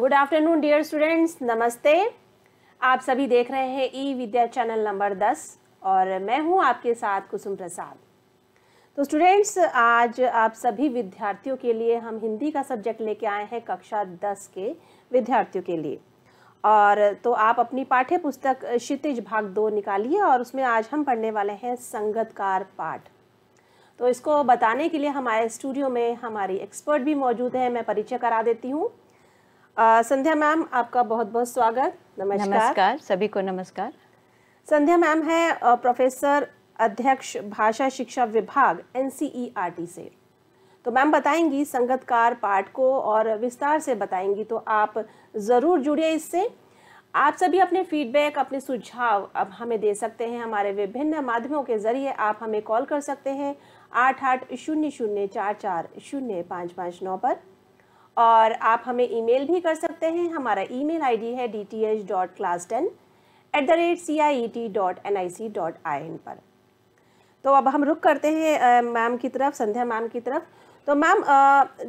Good afternoon dear students नमस्ते आप सभी देख रहे हैं ई विद्या चैनल नंबर दस और मैं हूं आपके साथ कुसुम प्रसाद तो स्टूडेंट्स आज आप सभी विद्यार्थियों के लिए हम हिंदी का सब्जेक्ट लेके आए हैं कक्षा दस के विद्यार्थियों के लिए और तो आप अपनी पाठ्य पुस्तक क्षितिज भाग दो निकालिए और उसमें आज हम पढ़ने वाले हैं संगतकार पाठ तो इसको बताने के लिए हमारे स्टूडियो में हमारी एक्सपर्ट भी मौजूद है मैं परिचय करा देती हूँ आ, संध्या मैम आपका बहुत बहुत स्वागत नमस्कार नमस्कार सभी को नमस्कार संध्या मैम है प्रोफेसर अध्यक्ष भाषा शिक्षा विभाग एन से तो मैम बताएंगी संगतकार पाठ को और विस्तार से बताएंगी तो आप ज़रूर जुड़िए इससे आप सभी अपने फीडबैक अपने सुझाव अब हमें दे सकते हैं हमारे विभिन्न माध्यमों के जरिए आप हमें कॉल कर सकते हैं आठ आठ शून्य शून्य चार चार शून्य पाँच पाँच नौ पर और आप हमें ईमेल भी कर सकते हैं हमारा ईमेल आईडी है D T H dot class ten at the rate C I E T dot N I C dot I N पर तो अब हम रुक करते हैं मैम की तरफ संध्या मैम की तरफ तो मैम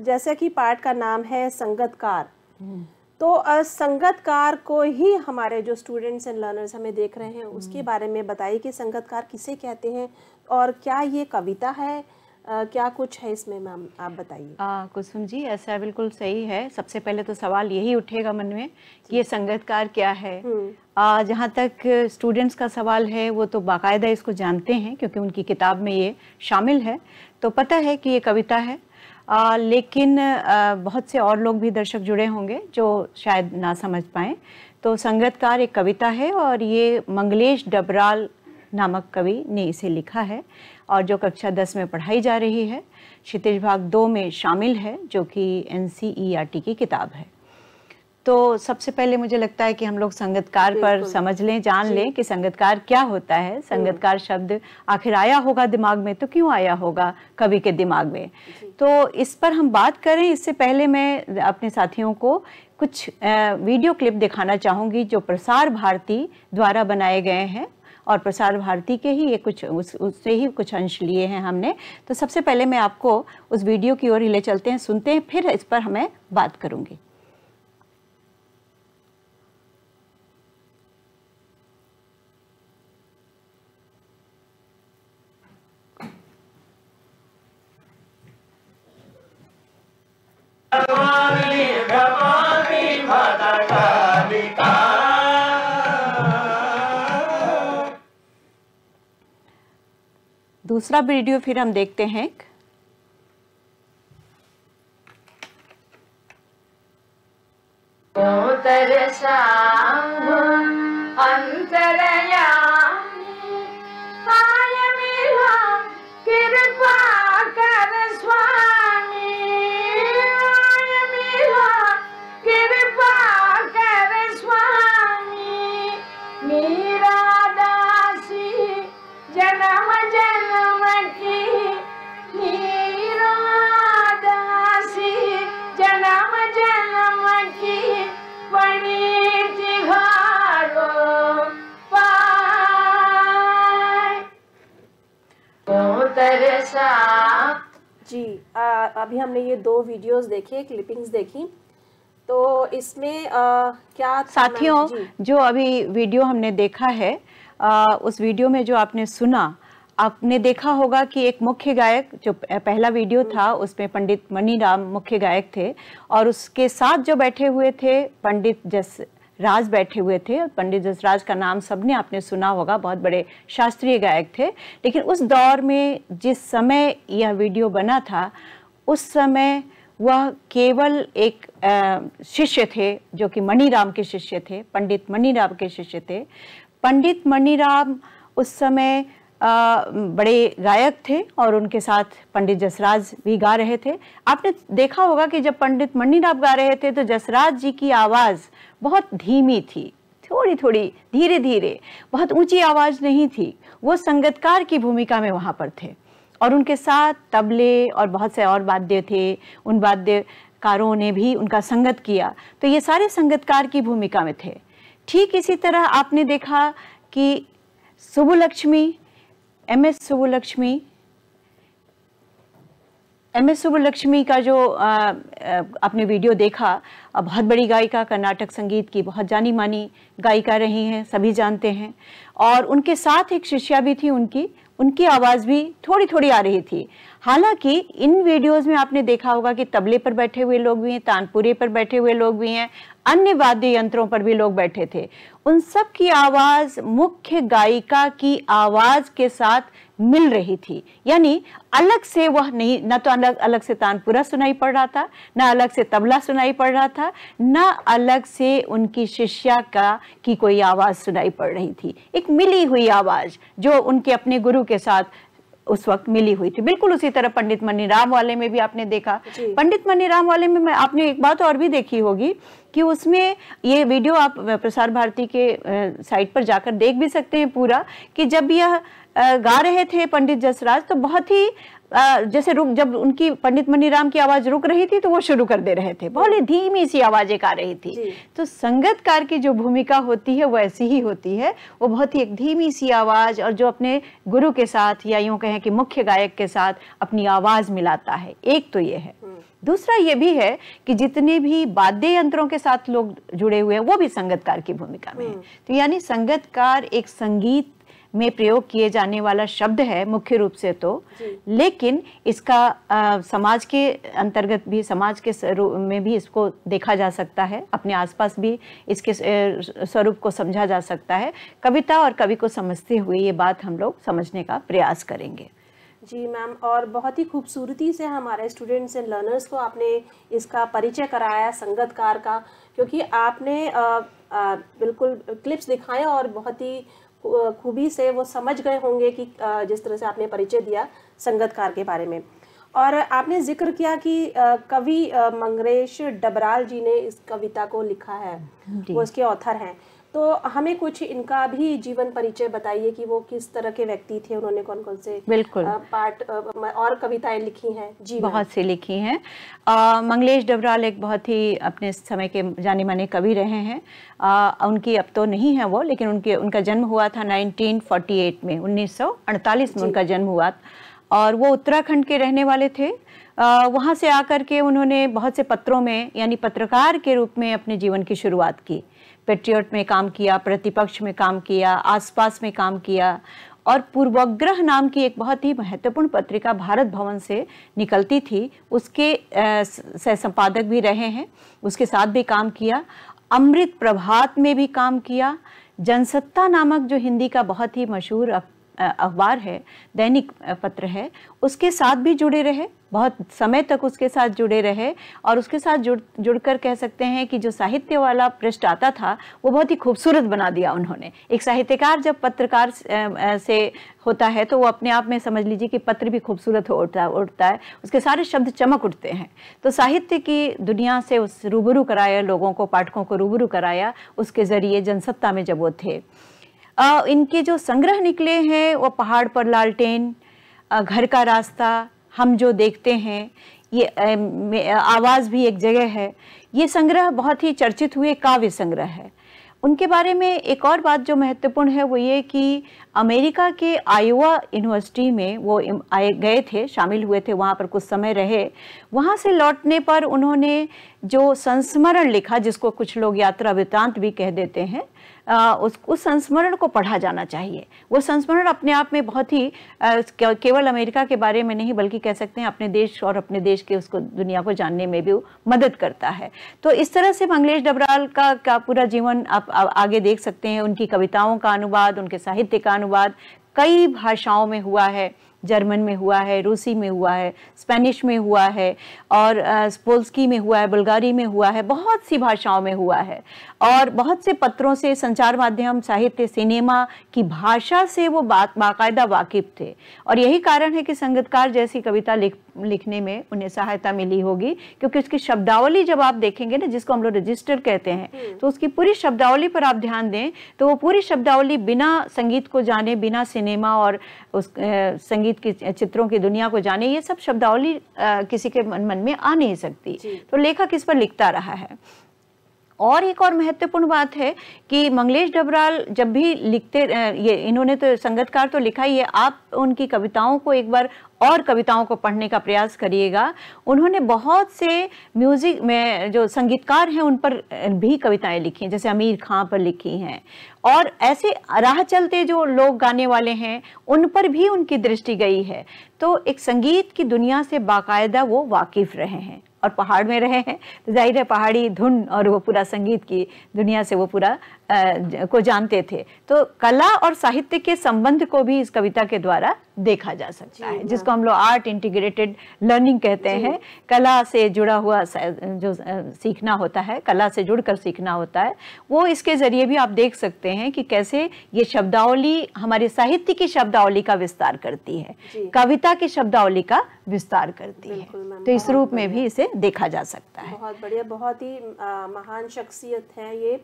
जैसे कि पार्ट का नाम है संगतकार हम्म। तो संगतकार को ही हमारे जो स्टूडेंट्स एंड लर्नर्स हमें देख रहे हैं उसके हम्म। बारे में बताइए कि संगतकार किसे कहते हैं और क्या ये कविता है आ, क्या कुछ है इसमें मैम आप बताइए कुसुम जी ऐसा बिल्कुल सही है सबसे पहले तो सवाल यही उठेगा मन में कि ये संगतकार क्या है हम्म। जहाँ तक स्टूडेंट्स का सवाल है वो तो बाकायदा इसको जानते हैं क्योंकि उनकी किताब में ये शामिल है तो पता है कि ये कविता है आ, लेकिन आ, बहुत से और लोग भी दर्शक जुड़े होंगे जो शायद ना समझ पाए तो संगतकार एक कविता है और ये मंगलेश डबराल नामक कवि ने इसे लिखा है और जो कक्षा दस में पढ़ाई जा रही है क्षितिज भाग दो में शामिल है जो कि एन की किताब है तो सबसे पहले मुझे लगता है कि हम लोग संगतकार पर समझ लें जान लें कि संगतकार क्या होता है हम्म। संगतकार शब्द आखिर आया होगा दिमाग में तो क्यों आया होगा कवि के दिमाग में तो इस पर हम बात करें इससे पहले मैं अपने साथियों को कुछ वीडियो क्लिप दिखाना चाहूँगी जो प्रसार भारती द्वारा बनाए गए हैं और प्रसार भारती के ही ये कुछ उस उससे ही कुछ अंश लिए हैं हमने तो सबसे पहले मैं आपको उस वीडियो की ओर हिले चलते हैं सुनते हैं फिर इस पर हमें बात come on, come on. दूसरा वीडियो फिर हम देखते हैं तरसा अंतरया अभी हमने ये दो वीडियोस देखे क्लिपिंग्स देखी तो इसमें आ, क्या साथियों जो अभी वीडियो हमने देखा है आ, उस वीडियो में जो आपने सुना आपने देखा होगा कि एक मुख्य गायक जो पहला वीडियो हम्म। था उसमें पंडित मणिराम मुख्य गायक थे और उसके साथ जो बैठे हुए थे पंडित जस राज बैठे हुए थे और पंडित जसराज का नाम सबने आपने सुना होगा बहुत बड़े शास्त्रीय गायक थे लेकिन उस दौर में जिस समय यह वीडियो बना था उस समय वह केवल एक शिष्य थे जो कि मणिराम के शिष्य थे पंडित मणिराम के शिष्य थे पंडित मणिराम उस समय बड़े गायक थे और उनके साथ पंडित जसराज भी गा रहे थे आपने देखा होगा कि जब पंडित मणिराम गा रहे थे तो जसराज जी की आवाज़ बहुत धीमी थी थोड़ी थोड़ी धीरे धीरे बहुत ऊंची आवाज़ नहीं थी वो संगतकार की भूमिका में वहाँ पर थे और उनके साथ तबले और बहुत से और वाद्य थे उन वाद्यकारों ने भी उनका संगत किया तो ये सारे संगतकार की भूमिका में थे ठीक इसी तरह आपने देखा कि Subbulakshmi M S Subbulakshmi M S Subbulakshmi का जो आपने वीडियो देखा बहुत बड़ी गायिका कर्नाटक संगीत की बहुत जानी मानी गायिका रही हैं सभी जानते हैं और उनके साथ एक शिष्या भी थी उनकी उनकी आवाज़ भी थोड़ी थोड़ी आ रही थी हालांकि इन वीडियोस में आपने देखा होगा कि तबले पर बैठे हुए लोग भी हैं तानपुरे पर बैठे हुए लोग भी हैं अन्य वाद्य यंत्रों पर भी लोग बैठे थे उन सब की आवाज़ मुख्य गायिका की आवाज़ के साथ मिल रही थी यानी अलग से वह नहीं ना तो अलग अलग से तानपुरा सुनाई पड़ रहा था ना अलग से तबला सुनाई पड़ रहा था ना अलग से उनकी शिष्या का की कोई आवाज़ सुनाई पड़ रही थी एक मिली हुई आवाज़ जो उनके अपने गुरु के साथ उस वक्त मिली हुई थी बिल्कुल उसी तरह पंडित मनी राम वाले में भी आपने देखा पंडित मनी राम वाले में आपने एक बात और भी देखी होगी कि उसमें ये वीडियो आप प्रसार भारती के साइट पर जाकर देख भी सकते हैं पूरा कि जब यह गा रहे थे पंडित जसराज तो बहुत ही जैसे रुक जब उनकी पंडित मनीराम की आवाज रुक रही थी तो वो शुरू कर दे रहे थे बहुत ही धीमी सी आवाजें गा रही थी तो संगतकार की जो भूमिका होती है वो ऐसी ही होती है वो बहुत ही एक धीमी सी आवाज और जो अपने गुरु के साथ या यूं कहें कि मुख्य गायक के साथ अपनी आवाज मिलाता है एक तो ये है हम्म। दूसरा ये भी है कि जितने भी वाद्य यंत्रों के साथ लोग जुड़े हुए हैं वो भी संगतकार की भूमिका में है हम्म। तो यानी संगतकार एक संगीत में प्रयोग किए जाने वाला शब्द है मुख्य रूप से तो लेकिन इसका आ, समाज के अंतर्गत भी समाज के में भी इसको देखा जा सकता है अपने आसपास भी इसके स्वरूप को समझा जा सकता है कविता और कवि को समझते हुए ये बात हम लोग समझने का प्रयास करेंगे जी मैम और बहुत ही खूबसूरती से हमारे स्टूडेंट्स एंड लर्नर्स को आपने इसका परिचय कराया संगतकार का क्योंकि आपने आ, आ, बिल्कुल क्लिप्स दिखाए और बहुत ही खूबी से वो समझ गए होंगे कि जिस तरह से आपने परिचय दिया संगतकार के बारे में और आपने जिक्र किया कि कवि मंगरेश डबराल जी ने इस कविता को लिखा है वो इसके ऑथर हैं तो हमें कुछ इनका भी जीवन परिचय बताइए कि वो किस तरह के व्यक्ति थे उन्होंने कौन कौन से बिल्कुल पाठ और कविताएं लिखी हैं जी बहुत सी लिखी हैं मंगलेश डबराल एक बहुत ही अपने समय के जाने माने कवि रहे हैं आ, उनकी अब तो नहीं है वो लेकिन उनके उनका जन्म हुआ था 1948 में 1948 में उनका जन्म हुआ और वो उत्तराखंड के रहने वाले थे वहाँ से आकर के उन्होंने बहुत से पत्रों में यानी पत्रकार के रूप में अपने जीवन की शुरुआत की पेट्रियट में काम किया प्रतिपक्ष में काम किया आसपास में काम किया और पूर्वग्रह नाम की एक बहुत ही महत्वपूर्ण पत्रिका भारत भवन से निकलती थी उसके सह संपादक भी रहे हैं उसके साथ भी काम किया अमृत प्रभात में भी काम किया जनसत्ता नामक जो हिंदी का बहुत ही मशहूर अखबार है दैनिक पत्र है उसके साथ भी जुड़े रहे बहुत समय तक उसके साथ जुड़े रहे और उसके साथ जुड़ जुड़कर कह सकते हैं कि जो साहित्य वाला पृष्ठ आता था वो बहुत ही खूबसूरत बना दिया उन्होंने एक साहित्यकार जब पत्रकार से होता है तो वो अपने आप में समझ लीजिए कि पत्र भी खूबसूरत हो उठता उठता है उसके सारे शब्द चमक उठते हैं तो साहित्य की दुनिया से उस रूबरू कराया लोगों को पाठकों को रूबरू कराया उसके ज़रिए जनसत्ता में जब वो थे इनके जो संग्रह निकले हैं वो पहाड़ पर लालटेन घर का रास्ता हम जो देखते हैं ये आवाज़ भी एक जगह है ये संग्रह बहुत ही चर्चित हुए काव्य संग्रह है उनके बारे में एक और बात जो महत्वपूर्ण है वो ये कि अमेरिका के आयोवा यूनिवर्सिटी में वो आए गए थे शामिल हुए थे वहाँ पर कुछ समय रहे वहाँ से लौटने पर उन्होंने जो संस्मरण लिखा जिसको कुछ लोग यात्रा वृतांत भी कह देते हैं आ, उस उस संस्मरण को पढ़ा जाना चाहिए वो संस्मरण अपने आप में बहुत ही आ, केवल अमेरिका के बारे में नहीं बल्कि कह सकते हैं अपने देश और अपने देश के उसको दुनिया को जानने में भी मदद करता है तो इस तरह से मंगलेश डबराल का, का पूरा जीवन आप, आप आगे देख सकते हैं उनकी कविताओं का अनुवाद उनके साहित्य का अनुवाद कई भाषाओं में हुआ है जर्मन में हुआ है रूसी में हुआ है स्पेनिश में हुआ है और पोल्स्की में हुआ है बुल्गारी में हुआ है बहुत सी भाषाओं में हुआ है और बहुत से पत्रों से संचार माध्यम साहित्य सिनेमा की भाषा से वो बात बाकायदा वाकिफ थे और यही कारण है कि संगीतकार जैसी कविता लिख लिखने में उन्हें सहायता मिली होगी क्योंकि उसकी शब्दावली जब आप देखेंगे ना जिसको हम लोग रजिस्टर कहते हैं हम्म। तो उसकी पूरी शब्दावली पर आप ध्यान दें तो वो पूरी शब्दावली बिना संगीत को जाने बिना सिनेमा और उस संगीत संगीत की चित्रों की दुनिया को जाने ये सब शब्दावली किसी के मन मन में आ नहीं सकती तो लेखक इस पर लिखता रहा है और एक और महत्वपूर्ण बात है कि मंगलेश डबराल जब भी लिखते ये इन्होंने तो संगतकार तो लिखा ही है आप उनकी कविताओं को एक बार और कविताओं को पढ़ने का प्रयास करिएगा उन्होंने बहुत से म्यूजिक में जो संगीतकार हैं उन पर भी कविताएं लिखी हैं जैसे अमीर खां पर लिखी हैं और ऐसे राह चलते जो लोग गाने वाले हैं उन पर भी उनकी दृष्टि गई है तो एक संगीत की दुनिया से बाकायदा वो वाकिफ रहे हैं और पहाड़ में रहे हैं तो जाहिर है पहाड़ी धुन और वो पूरा संगीत की दुनिया से वो पूरा को जानते थे तो कला और साहित्य के संबंध को भी इस कविता के द्वारा देखा जा सकता है हाँ। जिसको हम लोग आर्ट इंटीग्रेटेड लर्निंग कहते हैं कला से जुड़ा हुआ जो सीखना होता है कला से जुड़कर सीखना होता है वो इसके ज़रिए भी आप देख सकते हैं कि कैसे ये शब्दावली हमारे साहित्य की शब्दावली का विस्तार करती है कविता की शब्दावली का विस्तार करती है तो इस रूप में भी इसे देखा जा सकता है बहुत बढ़िया बहुत ही महान शख्सियत है ये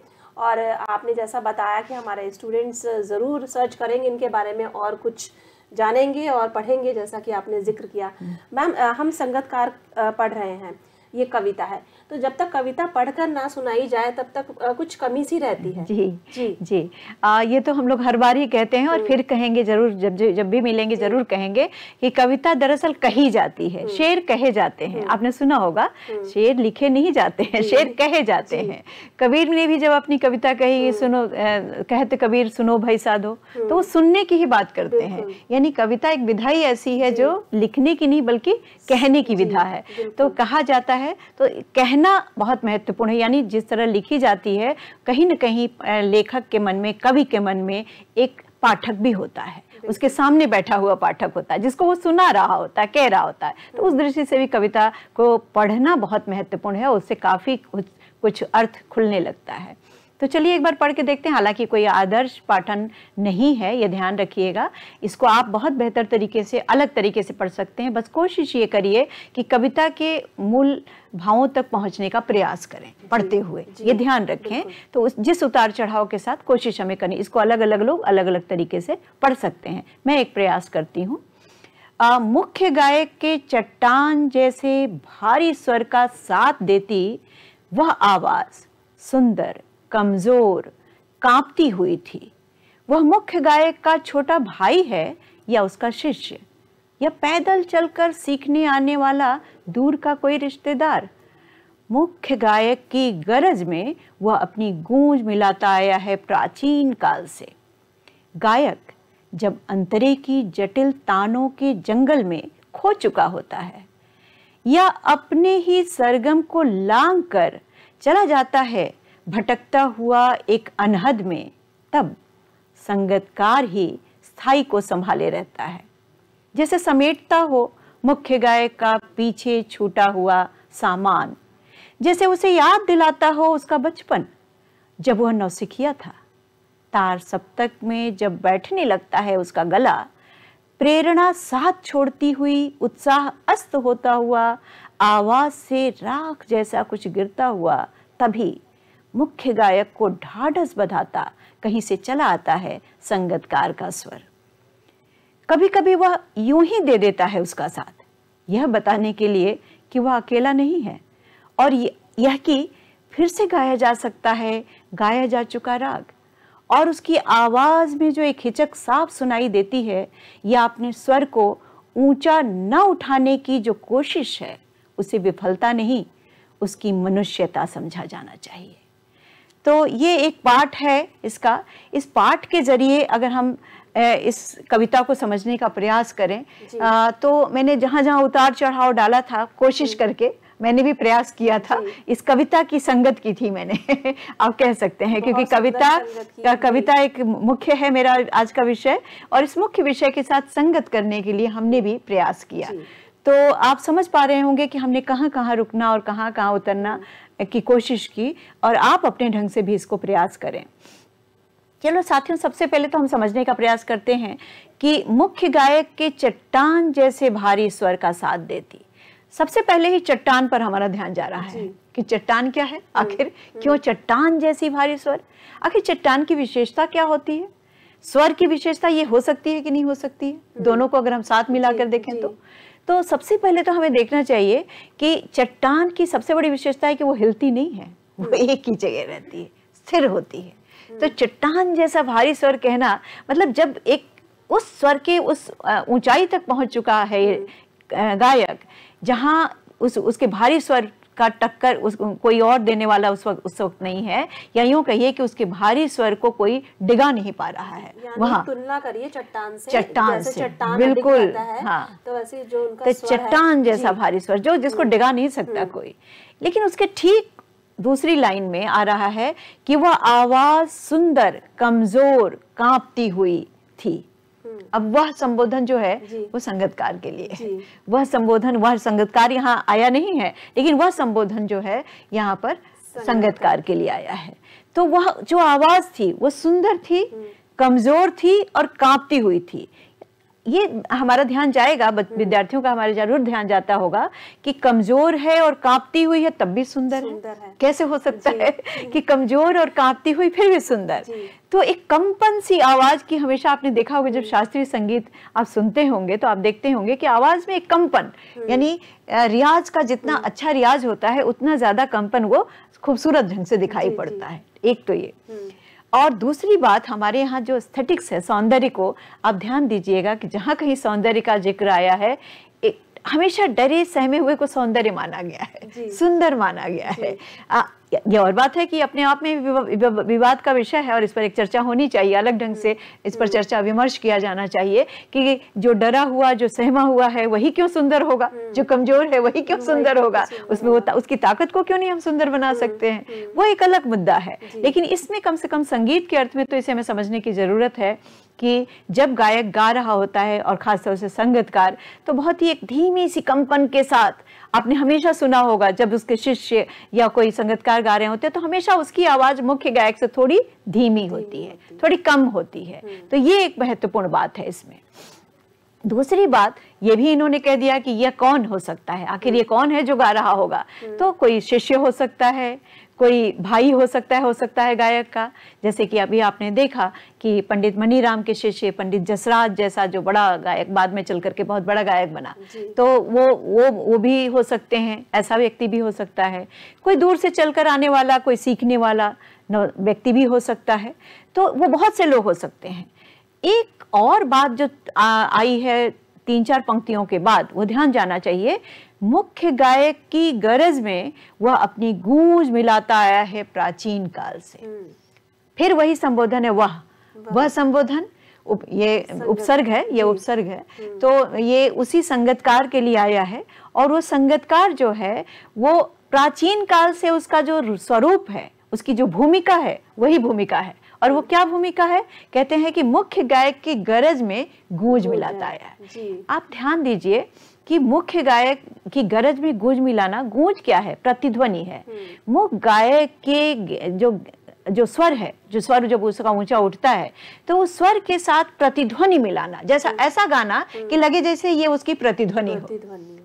और आपने जैसा बताया कि हमारे स्टूडेंट्स ज़रूर सर्च करेंगे इनके बारे में और कुछ जानेंगे और पढ़ेंगे जैसा कि आपने जिक्र किया मैम हम संगतकार पढ़ रहे हैं ये कविता है तो जब तक कविता पढ़कर ना सुनाई जाए तब तक आ, कुछ कमी सी रहती है जी जी जी आ, ये तो हम लोग हर बार ही कहते हैं और हम्म। फिर कहेंगे जरूर जब जब भी मिलेंगे जरूर कहेंगे कि कविता दरअसल कही जाती है हम्म। शेर कहे जाते हैं हम्म। आपने सुना होगा शेर लिखे नहीं जाते हैं शेर कहे जाते हैं कबीर ने भी जब अपनी कविता कही सुनो कहते कबीर सुनो भाई साधो तो वो सुनने की ही बात करते हैं यानी कविता एक विधा ही ऐसी है जो लिखने की नहीं बल्कि कहने की विधा है तो कहा जाता है तो कहने कहना बहुत महत्वपूर्ण है यानी जिस तरह लिखी जाती है कहीं ना कहीं लेखक के मन में कवि के मन में एक पाठक भी होता है उसके सामने बैठा हुआ पाठक होता है जिसको वो सुना रहा होता है कह रहा होता है तो उस दृष्टि से भी कविता को पढ़ना बहुत महत्वपूर्ण है उससे काफ़ी कुछ कुछ अर्थ खुलने लगता है तो चलिए एक बार पढ़ के देखते हैं हालांकि कोई आदर्श पाठन नहीं है ये ध्यान रखिएगा इसको आप बहुत बेहतर तरीके से अलग तरीके से पढ़ सकते हैं बस कोशिश ये करिए कि कविता के मूल भावों तक पहुंचने का प्रयास करें पढ़ते हुए ये ध्यान रखें तो उस जिस उतार चढ़ाव के साथ कोशिश हमें करनी इसको अलग अलग लोग अलग अलग तरीके से पढ़ सकते हैं मैं एक प्रयास करती हूँ मुख्य गायक के चट्टान जैसे भारी स्वर का साथ देती वह आवाज़ सुंदर कमजोर कांपती हुई थी वह मुख्य गायक का छोटा भाई है या उसका शिष्य या पैदल चलकर सीखने आने वाला दूर का कोई रिश्तेदार मुख्य गायक की गरज में वह अपनी गूंज मिलाता आया है प्राचीन काल से गायक जब अंतरे की जटिल तानों के जंगल में खो चुका होता है या अपने ही सरगम को लांग कर चला जाता है भटकता हुआ एक अनहद में तब संगतकार ही स्थाई को संभाले रहता है जैसे समेटता हो मुख्य गाय का पीछे छूटा हुआ सामान जैसे उसे याद दिलाता हो उसका बचपन जब वह नौसिखिया था तार सप्तक में जब बैठने लगता है उसका गला प्रेरणा साथ छोड़ती हुई उत्साह अस्त होता हुआ आवाज से राख जैसा कुछ गिरता हुआ तभी मुख्य गायक को ढाढ़स बधाता कहीं से चला आता है संगतकार का स्वर कभी कभी वह यूं ही दे देता है उसका साथ यह बताने के लिए कि वह अकेला नहीं है और यह कि फिर से गाया जा सकता है गाया जा चुका राग और उसकी आवाज़ में जो एक हिचक साफ सुनाई देती है या अपने स्वर को ऊंचा न उठाने की जो कोशिश है उसे विफलता नहीं उसकी मनुष्यता समझा जाना चाहिए तो ये एक पार्ट है इसका इस पार्ट के जरिए अगर हम इस कविता को समझने का प्रयास करें आ, तो मैंने जहाँ जहाँ उतार चढ़ाव डाला था कोशिश करके मैंने भी प्रयास किया था इस कविता की संगत की थी मैंने आप कह सकते हैं क्योंकि कविता का कविता एक मुख्य है मेरा आज का विषय और इस मुख्य विषय के साथ संगत करने के लिए हमने भी प्रयास किया तो आप समझ पा रहे होंगे कि हमने कहाँ कहाँ रुकना और कहाँ कहाँ उतरना की कोशिश की और आप अपने ढंग से भी इसको प्रयास करें चलो साथियों सबसे पहले तो हम समझने का प्रयास करते हैं कि मुख्य गायक के चट्टान जैसे भारी स्वर का साथ देती सबसे पहले ही चट्टान पर हमारा ध्यान जा रहा है कि चट्टान क्या है हम्म, आखिर हम्म। क्यों चट्टान जैसी भारी स्वर आखिर चट्टान की विशेषता क्या होती है स्वर की विशेषता ये हो सकती है कि नहीं हो सकती है हम्म। दोनों को अगर हम साथ मिलाकर देखें तो तो सबसे पहले तो हमें देखना चाहिए कि चट्टान की सबसे बड़ी विशेषता है कि वो हिलती नहीं है वो हम्म। एक ही जगह रहती है स्थिर होती है तो चट्टान जैसा भारी स्वर कहना मतलब जब एक उस स्वर के उस ऊंचाई तक पहुंच चुका है हम्म। गायक जहाँ उस उसके भारी स्वर का टक्कर उस कोई और देने वाला उस वक्त उस वक्त नहीं है या यूं कहिए कि उसके भारी स्वर को कोई डिगा नहीं पा रहा है वहाँ तुलना करिए चट्टान से चट्टान से चट्टान बिल्कुल हाँ तो वैसे जो उनका तो चट्टान जैसा भारी स्वर जो जिसको हम्म। डिगा नहीं सकता हम्म। कोई लेकिन उसके ठीक दूसरी लाइन में आ रहा है कि वह आवाज सुंदर कमजोर कांपती हुई थी अब वह संबोधन जो है वो संगतकार के लिए है वह संबोधन वह संगतकार यहाँ आया नहीं है लेकिन वह संबोधन जो है यहाँ पर संगतकार के लिए आया है तो वह जो आवाज थी वो सुंदर थी हम्म। कमजोर थी और कांपती हुई थी ये हमारा ध्यान जाएगा हम्म। विद्यार्थियों का हमारे जरूर ध्यान जाता होगा कि कमजोर है और कांपती हुई है तब भी सुंदर, है।, है कैसे हो सकता है कि कमजोर और कांपती हुई फिर भी सुंदर तो एक कंपन सी आवाज की हमेशा आपने देखा होगा जब हम्म। शास्त्रीय संगीत आप सुनते होंगे तो आप देखते होंगे कि आवाज में एक कंपन हम्म। यानी रियाज का जितना अच्छा रियाज होता है उतना ज्यादा कंपन वो खूबसूरत ढंग से दिखाई पड़ता है एक तो ये और दूसरी बात हमारे यहाँ जो स्थेटिक्स है सौंदर्य को आप ध्यान दीजिएगा कि जहाँ कहीं सौंदर्य का जिक्र आया है हमेशा डरे सहमे हुए को सौंदर्य माना गया है सुंदर माना गया है ये और बात है कि अपने आप में विवाद का विषय है और इस पर एक चर्चा होनी चाहिए अलग ढंग से हम्म। इस पर हम्म। चर्चा विमर्श किया जाना चाहिए कि जो डरा हुआ जो सहमा हुआ है वही क्यों सुंदर होगा हम्म। जो कमजोर है वही क्यों सुंदर होगा उसमें वो उसकी ताकत को क्यों नहीं हम सुंदर बना सकते हैं वो एक अलग मुद्दा है लेकिन इसमें कम से कम संगीत के अर्थ में तो इसे हमें समझने की जरूरत है कि जब गायक गा रहा होता है और ख़ासतौर से संगीतकार तो बहुत ही एक धीमी सी कंपन के साथ आपने हमेशा सुना होगा जब उसके शिष्य या कोई संगीतकार गा रहे होते हैं तो हमेशा उसकी आवाज़ मुख्य गायक से थोड़ी धीमी होती है थोड़ी कम होती है हम्म। तो ये एक महत्वपूर्ण बात है इसमें दूसरी बात ये भी इन्होंने कह दिया कि यह कौन हो सकता है आखिर हम्म। ये कौन है जो गा रहा होगा हम्म। तो कोई शिष्य हो सकता है कोई भाई हो सकता है हो सकता है गायक का जैसे कि अभी आपने देखा कि पंडित मनीराम के शिष्य पंडित जसराज जैसा जो बड़ा गायक बाद में चल करके बहुत बड़ा गायक बना तो वो वो वो भी हो सकते हैं ऐसा व्यक्ति भी हो सकता है कोई दूर से चल कर आने वाला कोई सीखने वाला व्यक्ति भी हो सकता है तो वो बहुत से लोग हो सकते हैं एक और बात जो आ, आई है तीन चार पंक्तियों के बाद वो ध्यान जाना चाहिए मुख्य गायक की गरज में वह अपनी गूंज मिलाता आया है प्राचीन काल से हम्म। फिर वही संबोधन है वह वह संबोधन उप, ये उपसर्ग है ये उपसर्ग है हम्म। तो ये उसी संगतकार के लिए आया है और वो संगतकार जो है वो प्राचीन काल से उसका जो स्वरूप है उसकी जो भूमिका है वही भूमिका है और वो क्या भूमिका है कहते हैं कि मुख्य गायक की गरज में गूंज मिलाता है आप ध्यान दीजिए कि मुख्य गायक की गरज में गूंज मिलाना गूंज क्या है प्रतिध्वनि है हम्म। मुख्य गायक के जो जो स्वर है जो स्वर जब उसका ऊंचा उठता है तो उस स्वर के साथ प्रतिध्वनि मिलाना जैसा हम्म। ऐसा गाना कि हम्म। लगे जैसे ये उसकी प्रतिध्वनि हो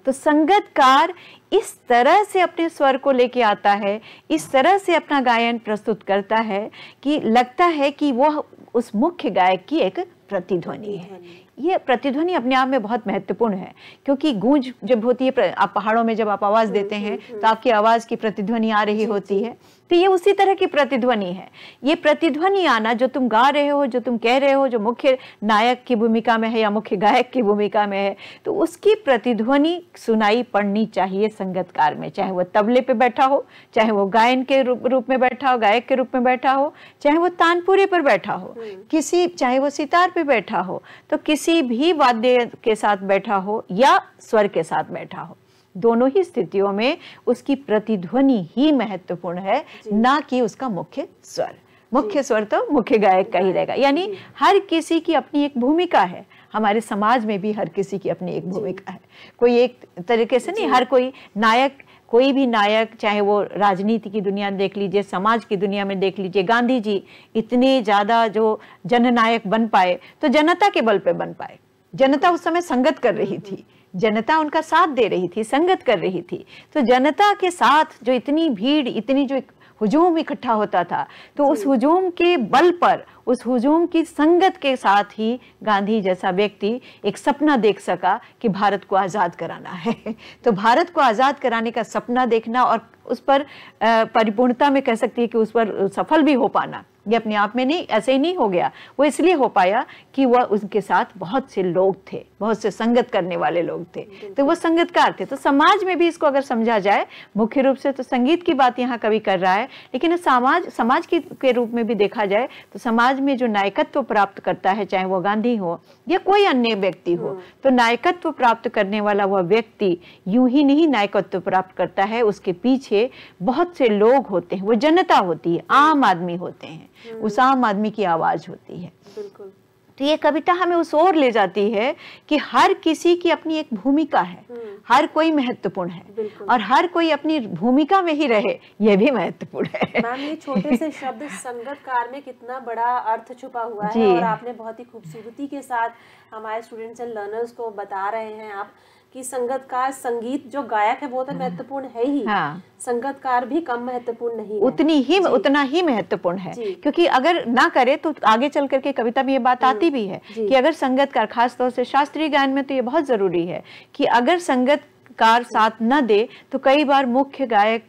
तो संगतकार इस तरह से अपने स्वर को लेके आता है इस तरह से अपना गायन प्रस्तुत करता है कि लगता है कि वह उस मुख्य गायक की एक प्रतिध्वनि है ये प्रतिध्वनि अपने आप में बहुत महत्वपूर्ण है क्योंकि गूंज जब होती है आप पहाड़ों में जब आप आवाज़ हम्म, देते हैं हम्म, तो हम्म। आपकी आवाज़ की प्रतिध्वनि आ रही होती है तो ये उसी तरह की प्रतिध्वनि है ये प्रतिध्वनि आना जो तुम गा रहे हो जो तुम कह रहे हो जो मुख्य नायक की भूमिका में है या मुख्य गायक की भूमिका में है तो उसकी प्रतिध्वनि सुनाई पड़नी चाहिए संगतकार में चाहे वो तबले पे बैठा हो चाहे वो गायन के रूप रूप में बैठा हो गायक के रूप में बैठा हो चाहे वो तानपुरे पर बैठा हो किसी चाहे वो सितार पे भी बैठा हो तो किसी भी वाद्य के साथ बैठा हो या स्वर के साथ बैठा हो दोनों ही स्थितियों में उसकी प्रतिध्वनि ही महत्वपूर्ण है ना कि उसका मुख्य स्वर मुख्य स्वर तो मुख्य गायक का ही रहेगा यानी हर किसी की अपनी एक भूमिका है हमारे समाज में भी हर किसी की अपनी एक भूमिका है कोई एक तरीके से नहीं हर कोई नायक कोई भी नायक चाहे वो राजनीति की दुनिया में देख लीजिए समाज की दुनिया में देख लीजिए गांधी जी इतने ज़्यादा जो जननायक बन पाए तो जनता के बल पे बन पाए जनता उस समय संगत कर रही थी जनता उनका साथ दे रही थी संगत कर रही थी तो जनता के साथ जो इतनी भीड़ इतनी जो हुजूम इकट्ठा होता था तो उस हुजूम के बल पर उस हुजूम की संगत के साथ ही गांधी जैसा व्यक्ति एक सपना देख सका कि भारत को आज़ाद कराना है तो भारत को आज़ाद कराने का सपना देखना और उस पर परिपूर्णता में कह सकती है कि उस पर सफल भी हो पाना ये अपने आप में नहीं ऐसे ही नहीं हो गया वो इसलिए हो पाया कि वह उनके साथ बहुत से लोग थे बहुत से संगत करने वाले लोग थे तो वो संगतकार थे तो समाज में भी इसको अगर समझा जाए मुख्य रूप से तो संगीत की बात यहाँ कभी कर रहा है लेकिन समाज समाज की के रूप में भी देखा जाए तो समाज में जो नायकत्व प्राप्त करता है चाहे वो गांधी हो या कोई अन्य व्यक्ति हो हाँ। तो नायकत्व प्राप्त करने वाला वह व्यक्ति यूं ही नहीं नायकत्व प्राप्त करता है उसके पीछे बहुत से लोग होते हैं वो जनता होती है हाँ। आम आदमी होते हैं हाँ। उस आम आदमी की आवाज होती है बिल्कुल तो ये कविता हमें उस ओर ले जाती है कि हर किसी की अपनी एक भूमिका है हम्म। हर कोई महत्वपूर्ण है और हर कोई अपनी भूमिका में ही रहे ये भी महत्वपूर्ण है मैम ये छोटे से शब्द संगतकार में कितना बड़ा अर्थ छुपा हुआ है और आपने बहुत ही खूबसूरती के साथ हमारे स्टूडेंट्स एंड लर्नर्स को बता रहे हैं आप कि संगतकार संगीत जो गायक है वो तो हम्म। महत्वपूर्ण है ही हाँ। संगतकार भी कम महत्वपूर्ण नहीं उतनी ही उतना ही महत्वपूर्ण है क्योंकि अगर ना करे तो आगे चल करके कविता में ये बात आती हम्म। भी है कि अगर संगतकार खासतौर से शास्त्रीय गायन में तो ये बहुत जरूरी है कि अगर संगतकार साथ न दे तो कई बार मुख्य गायक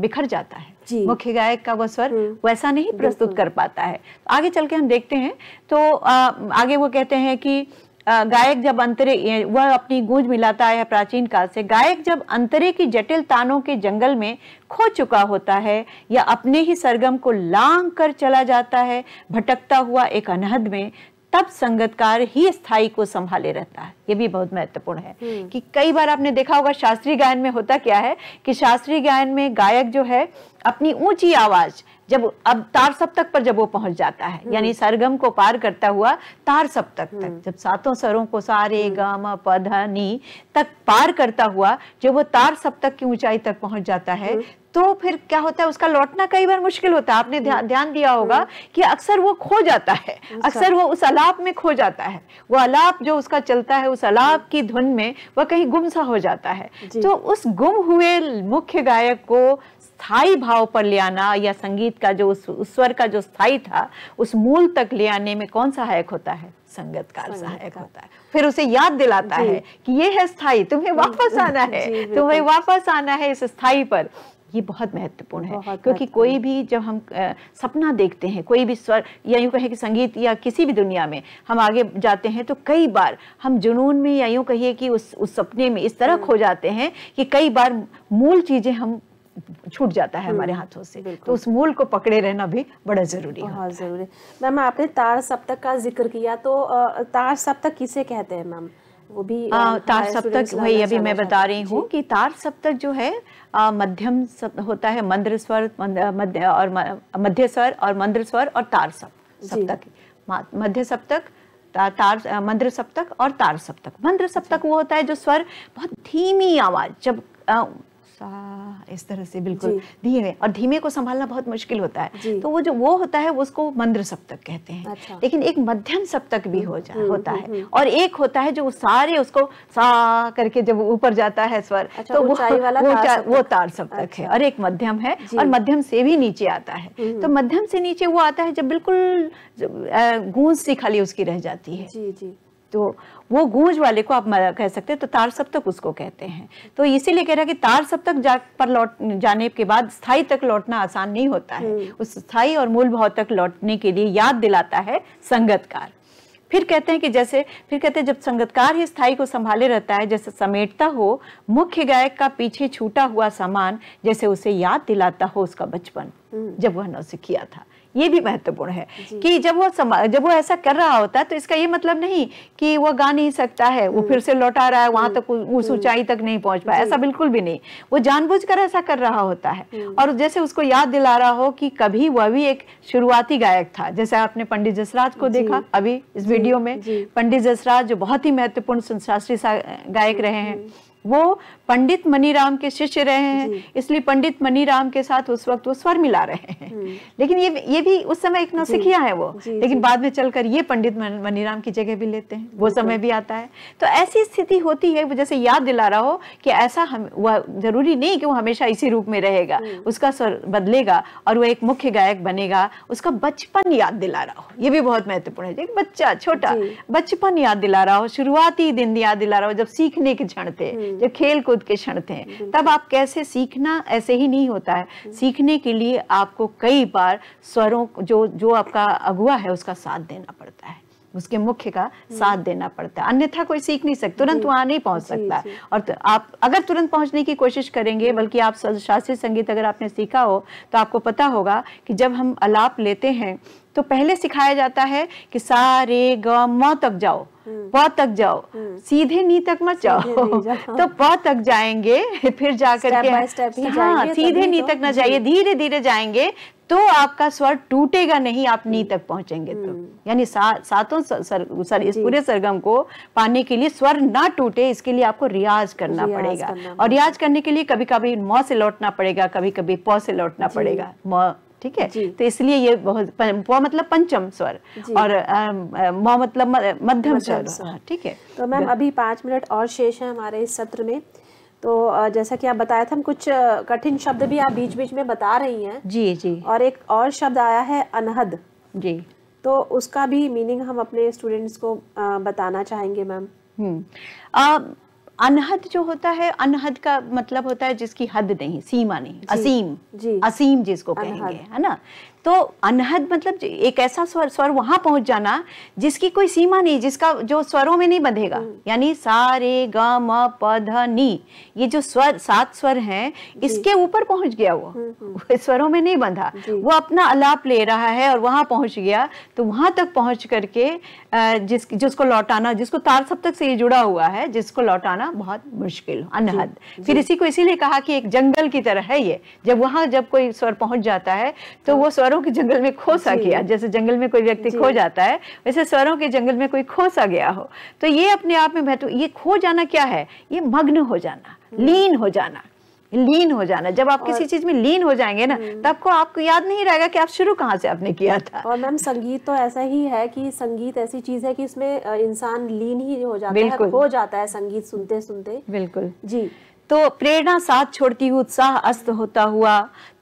बिखर जाता है मुख्य गायक का वो स्वर हम्म। वैसा नहीं प्रस्तुत कर पाता है आगे चल के हम देखते हैं तो आगे वो कहते हैं कि गायक जब अंतरे वह अपनी गूंज मिलाता है प्राचीन काल से गायक जब अंतरे की जटिल तानों के जंगल में खो चुका होता है या अपने ही सरगम को लांग कर चला जाता है भटकता हुआ एक अनहद में तब संगतकार ही स्थाई को संभाले रहता है ये भी बहुत महत्वपूर्ण है हम्म। कि कई बार आपने देखा होगा शास्त्रीय गायन में होता क्या है कि शास्त्रीय गायन में गायक जो है अपनी ऊंची आवाज जब अब तार सप्तक पर जब वो पहुंच जाता है हम्म। यानी सरगम को पार करता हुआ तार सप्तक तक हम्म। जब सातों सरों को सारे गम हम्म। पधनी तक पार करता हुआ जब वो तार सप्तक की ऊंचाई तक पहुंच जाता है तो फिर क्या होता है उसका लौटना कई बार मुश्किल होता है आपने ध्यान ध्यान दिया होगा कि अक्सर वो खो जाता है अक्सर वो उस अलाप में खो जाता है वो अलाप जो उसका चलता है उस अलाप की धुन में वह कहीं गुम सा हो जाता है तो उस गुम हुए मुख्य गायक को स्थाई भाव पर ले आना या संगीत का जो उस, स्वर का जो स्थाई था उस मूल तक ले आने में कौन सहायक होता है संगत काल सहायक होता है फिर उसे याद दिलाता है कि ये है स्थाई तुम्हें वापस आना है तुम्हें वापस आना है इस स्थाई पर ये बहुत महत्वपूर्ण है क्योंकि कोई भी जब हम आ, सपना देखते हैं कोई भी स्वर या यूं कहें कि संगीत या किसी भी दुनिया में हम आगे जाते हैं तो कई बार हम जुनून में या यूं कहिए कि उस उस सपने में इस तरह खो जाते हैं कि कई बार मूल चीज़ें हम छूट जाता है हमारे हम्म, हाथों से तो उस मूल को पकड़े रहना भी बड़ा ज़रूरी है बहुत ज़रूरी मैम आपने तार सप्तक का जिक्र किया तो तार सप्तक किसे कहते हैं मैम वो भी आ, तार सप्तक वही अभी मैं बता रही हूँ कि तार सप्तक जो है आ, मध्यम होता है मंद्र स्वर मध्य और मध्य स्वर और मंद्र स्वर और तार सप सप्तक मध्य सप्तक तार मंद्र सप्तक और तार सप्तक मंद्र सप्तक वो होता है जो स्वर बहुत धीमी आवाज जब सा इस तरह से बिल्कुल धीमे और धीमे को संभालना बहुत मुश्किल होता है तो वो जो वो होता है उसको मंद्र सप्तक कहते हैं अच्छा। लेकिन एक मध्यम सप्तक भी हो जा हम्म, हम्म, होता है हम्म, और एक होता है जो सारे उसको सा करके जब ऊपर जाता है स्वर अच्छा, तो वो वो तार सप्तक है अच्छा। और एक मध्यम है और मध्यम से भी नीचे आता है तो मध्यम से नीचे वो आता है जब बिल्कुल गूंज सी खाली उसकी रह जाती है तो वो गूंज वाले को आप कह सकते हैं तो तार सप्तक उसको कहते हैं तो इसीलिए कह रहा है कि तार सप्तक जा पर लौट जाने के बाद स्थाई तक लौटना आसान नहीं होता है हम्म। उस स्थाई और मूल भाव तक लौटने के लिए याद दिलाता है संगतकार फिर कहते हैं कि जैसे फिर कहते हैं जब संगतकार ही स्थाई को संभाले रहता है जैसे समेटता हो मुख्य गायक का पीछे छूटा हुआ सामान जैसे उसे याद दिलाता हो उसका बचपन हम्म। जब वह नौसिखिया था ये भी महत्वपूर्ण है कि जब वो जब वो ऐसा कर रहा होता है तो इसका ये मतलब नहीं कि वो गा नहीं सकता है वो हम्म। फिर से लौटा रहा है वहां हम्म। तक उस हम्म। ऊंचाई तक नहीं पहुंच पाया ऐसा बिल्कुल भी नहीं वो जानबूझकर ऐसा कर रहा होता है और जैसे उसको याद दिला रहा हो कि कभी वह भी एक शुरुआती गायक था जैसे आपने पंडित जसराज को देखा अभी इस वीडियो में पंडित जसराज जो बहुत ही महत्वपूर्ण शास्त्रीय गायक रहे हैं वो पंडित मनीराम के शिष्य रहे हैं इसलिए पंडित मनीराम के साथ उस वक्त वो स्वर मिला रहे हैं हम्म। लेकिन ये ये भी उस समय एक नौसिखिया है वो जी, लेकिन जी, बाद में चलकर ये पंडित मनीराम की जगह भी लेते हैं वो समय भी आता है तो ऐसी स्थिति होती है जैसे याद दिला रहा हो कि ऐसा हम वह जरूरी नहीं कि वो हमेशा इसी रूप में रहेगा हम्म। उसका स्वर बदलेगा और वो एक मुख्य गायक बनेगा उसका बचपन याद दिला रहा हो ये भी बहुत महत्वपूर्ण है बच्चा छोटा बचपन याद दिला रहा हो शुरुआती दिन याद दिला रहा हो जब सीखने के क्षण थे हम्म। जो हम्म। खेल कूद के क्षण थे तब आप कैसे सीखना ऐसे ही नहीं होता है हम्म। सीखने के लिए आपको कई बार स्वरों जो जो आपका अगुआ है उसका साथ देना पड़ता है उसके मुख्य का हम्म। साथ देना पड़ता है अन्यथा कोई सीख नहीं सकता तुरंत वहां नहीं पहुंच सकता जी, और तो आप अगर तुरंत पहुंचने की कोशिश करेंगे बल्कि आप शास्त्रीय संगीत अगर आपने सीखा हो तो आपको पता होगा कि जब हम अलाप लेते हैं तो पहले सिखाया जाता है कि सा रे ग म तक जाओ हम्म। प तक जाओ हम्म। सीधे नी तक मत जाओ तो प तक जाएंगे फिर जाकर के हाँ सीधे नी तो। तक ना जाइए धीरे धीरे जाएंगे तो आपका स्वर टूटेगा नहीं आप नी तक पहुंचेंगे तो हम्म। यानी सा, सातों सर, सर, सर इस पूरे सरगम को पाने के लिए स्वर ना टूटे इसके लिए आपको रियाज करना रियाज पड़ेगा करना और रियाज करने के लिए कभी कभी म से लौटना पड़ेगा कभी कभी प से लौटना पड़ेगा म ठीक है तो इसलिए ये बहुत प मतलब पंचम स्वर और मतलब म मतलब मध्यम स्वर हाँ, ठीक है तो मैम अभी पाँच मिनट और शेष है हमारे इस सत्र में तो जैसा कि आप बताया था हम कुछ कठिन शब्द भी आप बीच बीच में बता रही हैं जी जी और एक और शब्द आया है अनहद जी तो उसका भी मीनिंग हम अपने स्टूडेंट्स को बताना चाहेंगे मैम हम्म। अनहद जो होता है अनहद का मतलब होता है जिसकी हद नहीं सीमा नहीं जी, असीम जी, असीम जिसको कहेंगे है ना तो अनहद मतलब एक ऐसा स्वर स्वर वहां पहुंच जाना जिसकी कोई सीमा नहीं जिसका जो स्वरों में नहीं बंधेगा हम्म। यानी सारे ग म प ध नी ये जो स्वर सात स्वर हैं इसके ऊपर पहुंच गया वो हम्म, हम्म। स्वरों में नहीं बंधा वो अपना अलाप ले रहा है और वहां पहुंच गया तो वहां तक पहुंच करके जिस जिसको लौटाना जिसको तार सब तक से ये जुड़ा हुआ है जिसको लौटाना बहुत मुश्किल अनहद फिर इसी को इसीलिए कहा कि एक जंगल की तरह है ये जब वहां जब कोई स्वर पहुंच जाता है तो वो स्वर स्वरों के जंगल में खो सा गया जैसे जंगल में कोई व्यक्ति खो जाता है वैसे स्वरों के जंगल में कोई खो सा गया हो तो ये अपने आप में महत्व ये खो जाना क्या है ये मग्न हो जाना हम्म। लीन हो जाना लीन हो जाना जब आप किसी चीज में लीन हो जाएंगे ना हम्म। तब आपको आपको याद नहीं रहेगा कि आप शुरू कहाँ से आपने किया था और मैम संगीत तो ऐसा ही है कि संगीत ऐसी चीज है कि इसमें इंसान लीन ही हो जाता है हो जाता है संगीत सुनते सुनते बिल्कुल जी तो प्रेरणा साथ छोड़ती हुई उत्साह अस्त होता हुआ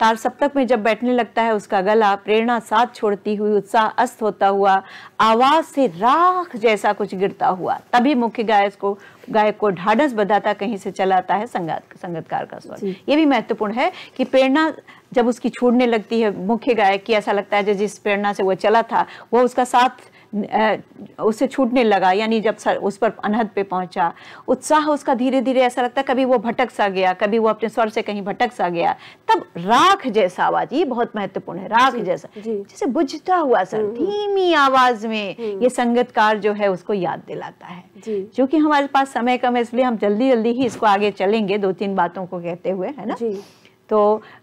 तार सप्तक में जब बैठने लगता है उसका गला प्रेरणा साथ छोड़ती हुई उत्साह अस्त होता हुआ आवाज से राख जैसा कुछ गिरता हुआ तभी मुख्य गायक को गायक को ढाढ़स बधाता कहीं से चला आता है संगत संगतकार का स्वर ये भी महत्वपूर्ण है कि प्रेरणा जब उसकी छोड़ने लगती है मुख्य गायक की ऐसा लगता है जिस प्रेरणा से वो चला था वो उसका साथ उससे छूटने लगा यानी जब सर उस पर अनहद पे पहुंचा उत्साह उसका धीरे धीरे ऐसा लगता है कभी वो भटक सा गया कभी वो अपने स्वर से कहीं भटक सा गया तब राख जैसा आवाज ये बहुत महत्वपूर्ण है राख जैसा जैसे बुझता हुआ सर हम्म, हम्म। धीमी आवाज में हम्म। ये संगतकार जो है उसको याद दिलाता है क्योंकि हमारे पास समय कम है इसलिए हम जल्दी जल्दी ही इसको आगे चलेंगे दो तीन बातों को कहते हुए है ना तो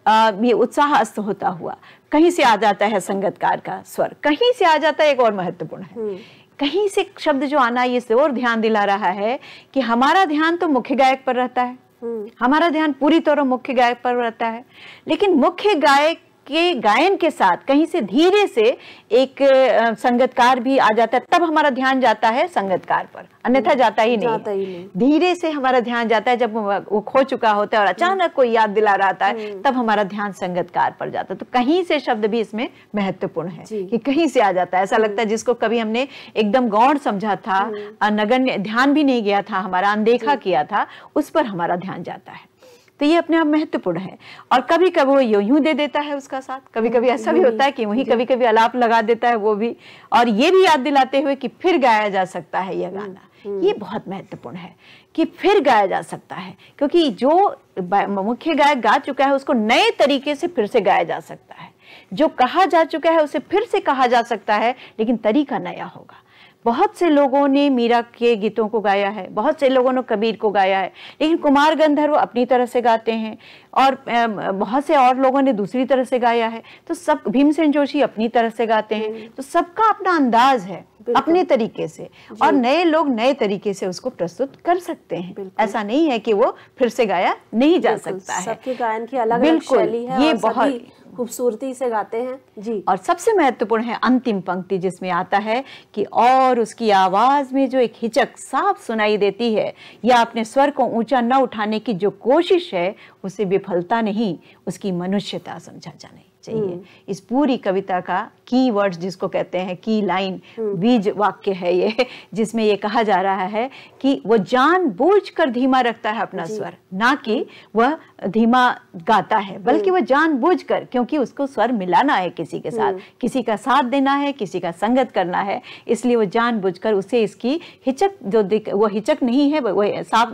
आ, ये उत्साह अस्त होता हुआ कहीं से आ जाता है संगतकार का स्वर कहीं से आ जाता है एक और महत्वपूर्ण है हम्म। कहीं से शब्द जो आना ये और ध्यान दिला रहा है कि हमारा ध्यान तो मुख्य गायक पर रहता है हम्म। हमारा ध्यान पूरी तौर मुख्य गायक पर रहता है लेकिन मुख्य गायक के गायन के साथ कहीं से धीरे से एक संगतकार भी आ जाता है तब हमारा ध्यान जाता है संगतकार पर अन्यथा जाता ही नहीं जाता ही नहीं धीरे से हमारा ध्यान जाता है जब वो खो चुका होता है और अचानक कोई याद दिला रहा है हम्म। तब हमारा ध्यान संगतकार पर जाता है तो कहीं से शब्द भी इसमें महत्वपूर्ण है कि कहीं से आ जाता है ऐसा लगता है हम्म। जिसको कभी हमने एकदम गौण समझा था हम्म। नगण्य ध्यान भी नहीं गया था हमारा अनदेखा किया था उस पर हमारा ध्यान जाता है तो ये अपने आप महत्वपूर्ण है और कभी कभी वो यू यूं दे देता है उसका साथ कभी कभी ऐसा भी होता है कि वहीं कभी कभी अलाप लगा देता है वो भी और ये भी याद दिलाते हुए कि फिर गाया जा सकता है यह गाना हम्म, हम्म। ये बहुत महत्वपूर्ण है कि फिर गाया जा सकता है क्योंकि जो मुख्य गायक गा चुका है उसको नए तरीके से फिर से गाया जा सकता है जो कहा जा चुका है उसे फिर से कहा जा सकता है लेकिन तरीका नया होगा बहुत से लोगों ने मीरा के गीतों को गाया है बहुत से लोगों ने कबीर को गाया है लेकिन कुमार गंधर्व अपनी तरह से गाते हैं और बहुत से और लोगों ने दूसरी तरह से गाया है तो सब भीमसेन जोशी अपनी तरह से गाते हैं हम्म। तो सबका अपना अंदाज है अपने तरीके से और नए लोग नए तरीके से उसको प्रस्तुत कर सकते हैं ऐसा नहीं है कि वो फिर से गाया नहीं जा सकता है सबके गायन की अलग बिल्कुल शैली है ये बहुत खूबसूरती से गाते हैं जी और सबसे महत्वपूर्ण है अंतिम पंक्ति जिसमें आता है कि और उसकी आवाज में जो एक हिचक साफ सुनाई देती है या अपने स्वर को ऊंचा न उठाने की जो कोशिश है उसे विफलता नहीं उसकी मनुष्यता समझा जाने चाहिए हम्म। इस पूरी कविता का की वर्ड्स जिसको कहते हैं की लाइन हम्म। बीज वाक्य है ये जिसमें ये कहा जा रहा है कि वो जान बोझ कर धीमा रखता है अपना स्वर ना कि वह धीमा गाता है बल्कि हम्म। वह जान बोझ कर क्योंकि उसको स्वर मिलाना है किसी के साथ किसी का साथ देना है किसी का संगत करना है इसलिए वो जान बूझ उसे इसकी हिचक जो वो हिचक नहीं है वो साफ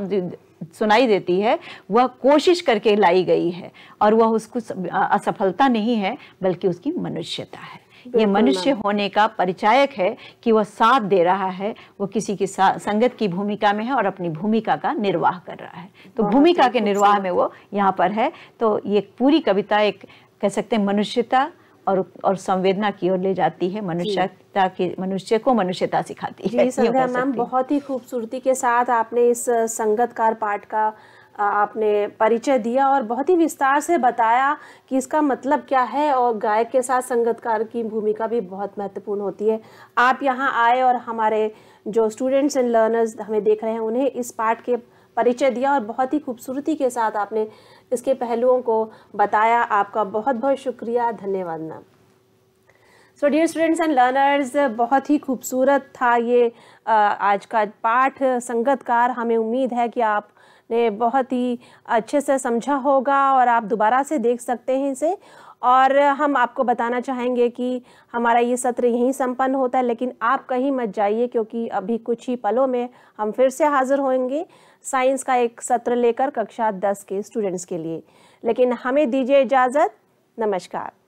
सुनाई देती है वह कोशिश करके लाई गई है और वह उसको असफलता नहीं है बल्कि उसकी मनुष्यता है ये मनुष्य होने का परिचायक है कि वह साथ दे रहा है वो किसी की संगत की भूमिका में है और अपनी भूमिका का निर्वाह कर रहा है तो भूमिका के निर्वाह में वो यहाँ पर है तो ये पूरी कविता एक कह सकते हैं मनुष्यता और और संवेदना की ओर ले जाती है मनुष्यता की मनुष्य को मनुष्यता सिखाती है मैम बहुत ही खूबसूरती के साथ आपने इस संगतकार पाठ का आपने परिचय दिया और बहुत ही विस्तार से बताया कि इसका मतलब क्या है और गायक के साथ संगतकार की भूमिका भी बहुत महत्वपूर्ण होती है आप यहाँ आए और हमारे जो स्टूडेंट्स एंड लर्नर्स हमें देख रहे हैं उन्हें इस पाठ के परिचय दिया और बहुत ही खूबसूरती के साथ आपने इसके पहलुओं को बताया आपका बहुत बहुत शुक्रिया धन्यवाद ma'am so dear students and learners बहुत ही खूबसूरत था ये आज का पाठ संगतकार हमें उम्मीद है कि आप ने बहुत ही अच्छे से समझा होगा और आप दोबारा से देख सकते हैं इसे और हम आपको बताना चाहेंगे कि हमारा ये सत्र यहीं संपन्न होता है लेकिन आप कहीं मत जाइए क्योंकि अभी कुछ ही पलों में हम फिर से हाज़िर होंगे साइंस का एक सत्र लेकर कक्षा दस के स्टूडेंट्स के लिए लेकिन हमें दीजिए इजाज़त नमस्कार